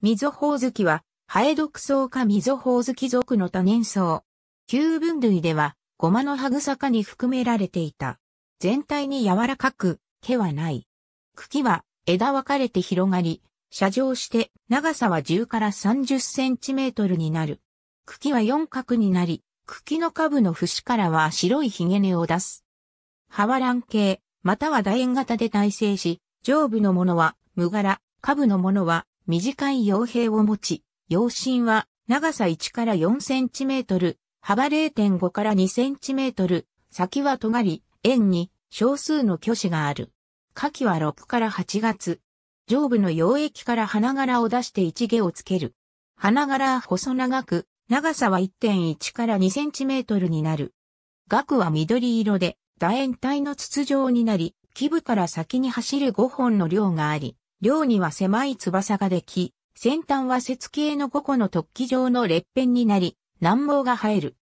溝ほおずきは、ハエ毒草か溝ほおずき属の多年草。旧分類では、ゴマの葉草かに含められていた。全体に柔らかく、毛はない。茎は枝分かれて広がり、射状して長さは10から30センチメートルになる。茎は四角になり、茎の下部の節からは白いひげ根を出す。葉は卵形、または楕円型で耐性し、上部のものは無柄、下部のものは短い傭兵を持ち、傭身は長さ1から4センチメートル、幅0.5から2センチメートル、先は尖り、円に少数の巨子がある。夏季は6から8月。上部の溶液から花柄を出して一毛をつける。花柄は細長く、長さは1.1から2センチメートルになる。額は緑色で、楕円体の筒状になり、基部から先に走る5本の量があり、両には狭い翼ができ、先端は節形の5個の突起状の裂片になり、難毛が生える。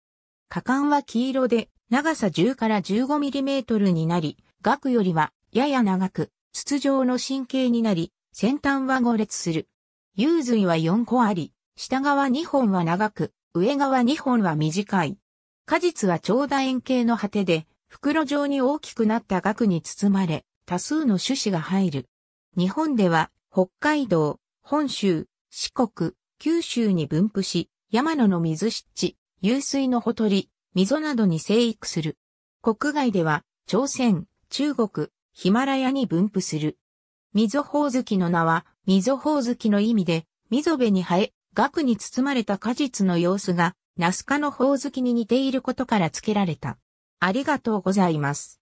果敢は黄色で、長さ10から15ミリメートルになり、額よりはやや長く、筒状の神経になり、先端は5列する。幽髄は4個あり、下側2本は長く、上側2本は短い。果実は長楕円形の果てで、袋状に大きくなった額に包まれ、多数の種子が入る。日本では北海道、本州、四国、九州に分布し、山野の水湿地、湧水のほとり、溝などに生育する。国外では、朝鮮、中国、ヒマラヤに分布する。溝宝月の名は、溝宝月の意味で、溝辺に生え、額に包まれた果実の様子が、ナスカの宝月に似ていることから付けられた。ありがとうございます。